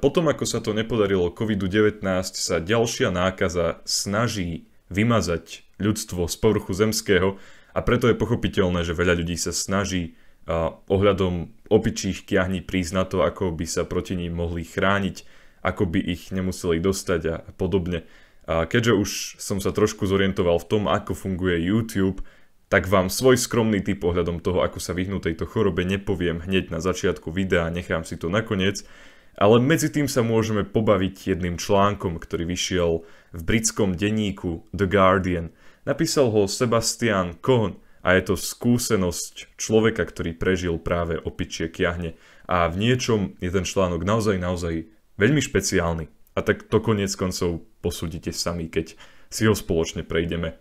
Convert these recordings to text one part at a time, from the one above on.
Potom, ako sa to nepodarilo COVID-19, sa ďalšia nákaza snaží vymazať ľudstvo z povrchu zemského a preto je pochopiteľné, že veľa ľudí sa snaží a ohľadom opičích kiahní prísť na to, ako by sa proti ním mohli chrániť, ako by ich nemuseli dostať a podobne. A keďže už som sa trošku zorientoval v tom, ako funguje YouTube, tak vám svoj skromný typ ohľadom toho, ako sa vyhnú tejto chorobe, nepoviem hneď na začiatku videa, nechám si to nakoniec. Ale medzi tým sa môžeme pobaviť jedným článkom, ktorý vyšiel v britskom denníku The Guardian. Napísal ho Sebastian Cohn a je to skúsenosť človeka, ktorý prežil práve opičie kiahne. A v niečom je ten článok naozaj, naozaj veľmi špeciálny. A tak to konec koncov posúdite sami, keď si ho spoločne prejdeme.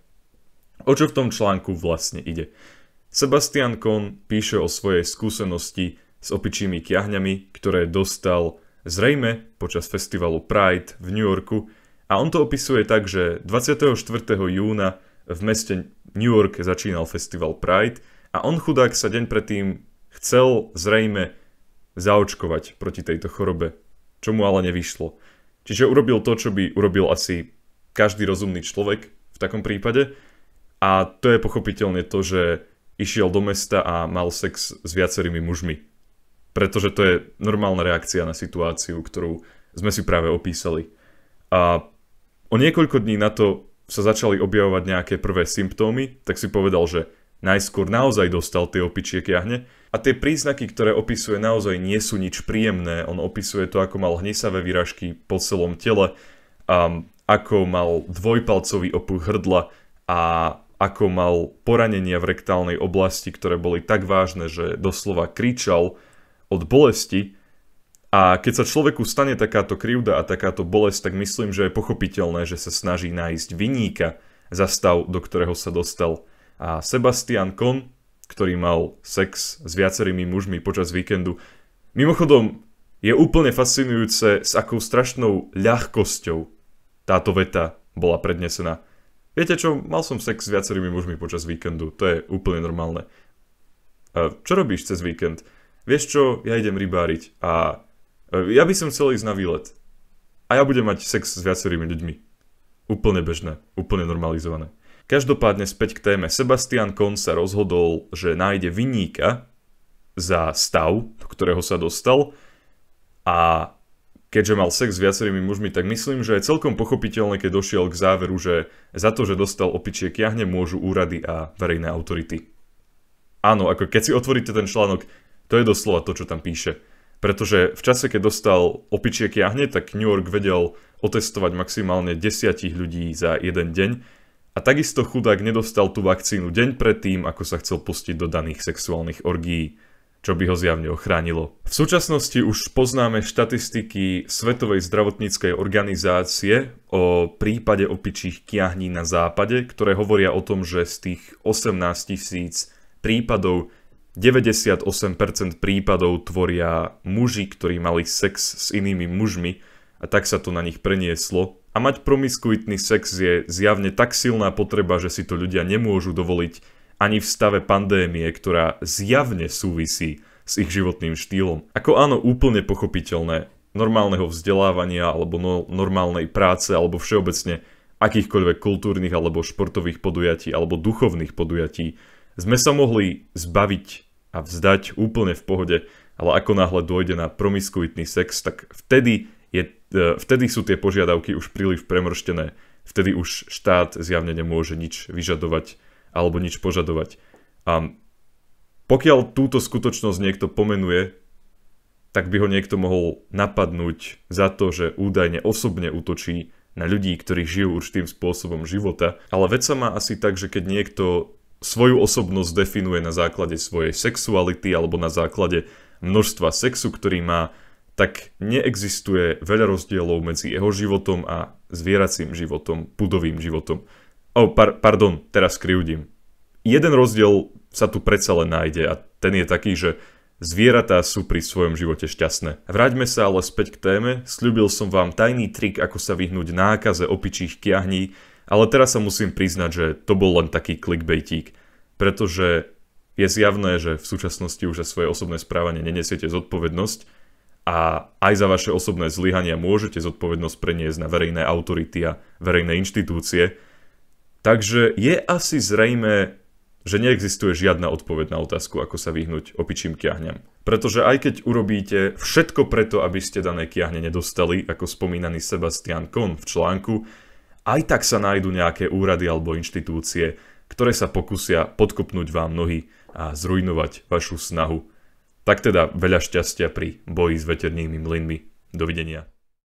O čo v tom článku vlastne ide? Sebastian Kohn píše o svojej skúsenosti s opičími kiahňami, ktoré dostal Zrejme počas festivalu Pride v New Yorku a on to opisuje tak, že 24. júna v meste New York začínal festival Pride a on chudák sa deň predtým chcel zrejme zaočkovať proti tejto chorobe, čo mu ale nevyšlo. Čiže urobil to, čo by urobil asi každý rozumný človek v takom prípade a to je pochopiteľne to, že išiel do mesta a mal sex s viacerými mužmi. Pretože to je normálna reakcia na situáciu, ktorú sme si práve opísali. A o niekoľko dní na to sa začali objavovať nejaké prvé symptómy, tak si povedal, že najskôr naozaj dostal tie opičie kiahne a tie príznaky, ktoré opisuje naozaj nie sú nič príjemné. On opisuje to, ako mal hnisavé výražky po celom tele, a ako mal dvojpalcový opuch hrdla a ako mal poranenia v rektálnej oblasti, ktoré boli tak vážne, že doslova kričal od bolesti. A keď sa človeku stane takáto krivda a takáto bolesť, tak myslím, že je pochopiteľné, že sa snaží nájsť vyníka za stav, do ktorého sa dostal. A Sebastian Kon, ktorý mal sex s viacerými mužmi počas víkendu, mimochodom je úplne fascinujúce, s akou strašnou ľahkosťou táto veta bola prednesená. Viete čo, mal som sex s viacerými mužmi počas víkendu, to je úplne normálne. A čo robíš cez víkend? vieš čo, ja idem rybáriť a e, ja by som chcel ísť na výlet. A ja budem mať sex s viacerými ľuďmi. Úplne bežné, úplne normalizované. Každopádne späť k téme. Sebastian Kohn sa rozhodol, že nájde vyníka za stav, do ktorého sa dostal a keďže mal sex s viacerými mužmi, tak myslím, že je celkom pochopiteľné, keď došiel k záveru, že za to, že dostal opičiek jahne, môžu úrady a verejné autority. Áno, ako keď si otvoríte ten článok, to je doslova to, čo tam píše. Pretože v čase, keď dostal opičiek jahne, tak New York vedel otestovať maximálne desiatich ľudí za jeden deň a takisto chudák nedostal tú vakcínu deň predtým, ako sa chcel pustiť do daných sexuálnych orgií, čo by ho zjavne ochránilo. V súčasnosti už poznáme štatistiky Svetovej zdravotníckej organizácie o prípade opičích kiahní na západe, ktoré hovoria o tom, že z tých 18 tisíc prípadov 98% prípadov tvoria muži, ktorí mali sex s inými mužmi a tak sa to na nich prenieslo. A mať promiskuitný sex je zjavne tak silná potreba, že si to ľudia nemôžu dovoliť ani v stave pandémie, ktorá zjavne súvisí s ich životným štýlom. Ako áno, úplne pochopiteľné, normálneho vzdelávania alebo no, normálnej práce alebo všeobecne akýchkoľvek kultúrnych alebo športových podujatí alebo duchovných podujatí sme sa mohli zbaviť a vzdať úplne v pohode, ale ako náhle dôjde na promiskuitný sex, tak vtedy, je, e, vtedy sú tie požiadavky už príliš premrštené. Vtedy už štát zjavne nemôže nič vyžadovať alebo nič požadovať. A pokiaľ túto skutočnosť niekto pomenuje, tak by ho niekto mohol napadnúť za to, že údajne osobne útočí na ľudí, ktorí žijú určitým spôsobom života. Ale vec sa má asi tak, že keď niekto svoju osobnosť definuje na základe svojej sexuality alebo na základe množstva sexu, ktorý má, tak neexistuje veľa rozdielov medzi jeho životom a zvieracím životom, budovým životom. O, oh, par- pardon, teraz kriudím. Jeden rozdiel sa tu predsa len nájde a ten je taký, že zvieratá sú pri svojom živote šťastné. Vráťme sa ale späť k téme, Sľúbil som vám tajný trik, ako sa vyhnúť nákaze opičích kiahní, ale teraz sa musím priznať, že to bol len taký clickbaitík, pretože je zjavné, že v súčasnosti už za svoje osobné správanie nenesiete zodpovednosť a aj za vaše osobné zlyhania môžete zodpovednosť preniesť na verejné autority a verejné inštitúcie. Takže je asi zrejme, že neexistuje žiadna odpoveď na otázku, ako sa vyhnúť opičím kiahňam. Pretože aj keď urobíte všetko preto, aby ste dané kiahne nedostali, ako spomínaný Sebastian Kohn v článku, aj tak sa nájdú nejaké úrady alebo inštitúcie, ktoré sa pokusia podkopnúť vám nohy a zrujnovať vašu snahu. Tak teda veľa šťastia pri boji s veternými mlynmi. Dovidenia.